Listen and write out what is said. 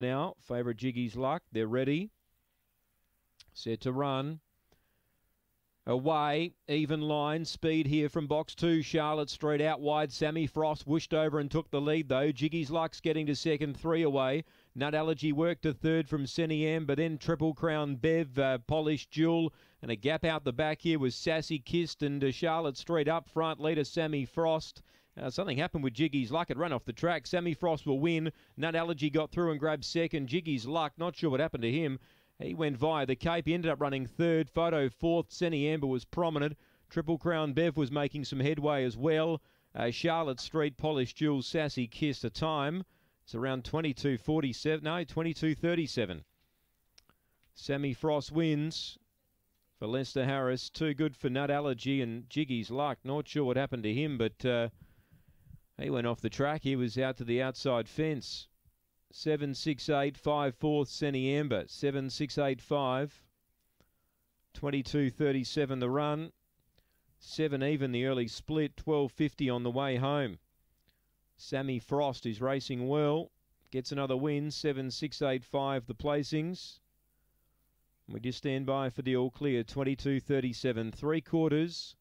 now. favourite Jiggy's luck. They're ready. Set to run. Away, even line, speed here from box two. Charlotte Street out wide. Sammy Frost whooshed over and took the lead though. Jiggy's Luck's getting to second, three away. Nut Allergy worked to third from M, but then Triple Crown Bev, uh, Polished Jewel, and a gap out the back here was Sassy Kissed and uh, Charlotte Street up front. Leader Sammy Frost uh, something happened with Jiggy's luck. It ran off the track. Sammy Frost will win. Nut Allergy got through and grabbed second. Jiggy's luck, not sure what happened to him. He went via the Cape. He ended up running third. Photo fourth. Senny Amber was prominent. Triple Crown Bev was making some headway as well. Uh, Charlotte Street, Polished Jules Sassy Kiss. a time it's around 22.47. No, 22.37. Sammy Frost wins for Lester Harris. Too good for Nut Allergy and Jiggy's luck. Not sure what happened to him, but... Uh, he went off the track. He was out to the outside fence. 7685 fourth 5. 7685 2237 the run. 7 even the early split. 1250 on the way home. Sammy Frost is racing well. Gets another win. 7685 the placings. We just stand by for the all clear. 2237 three quarters.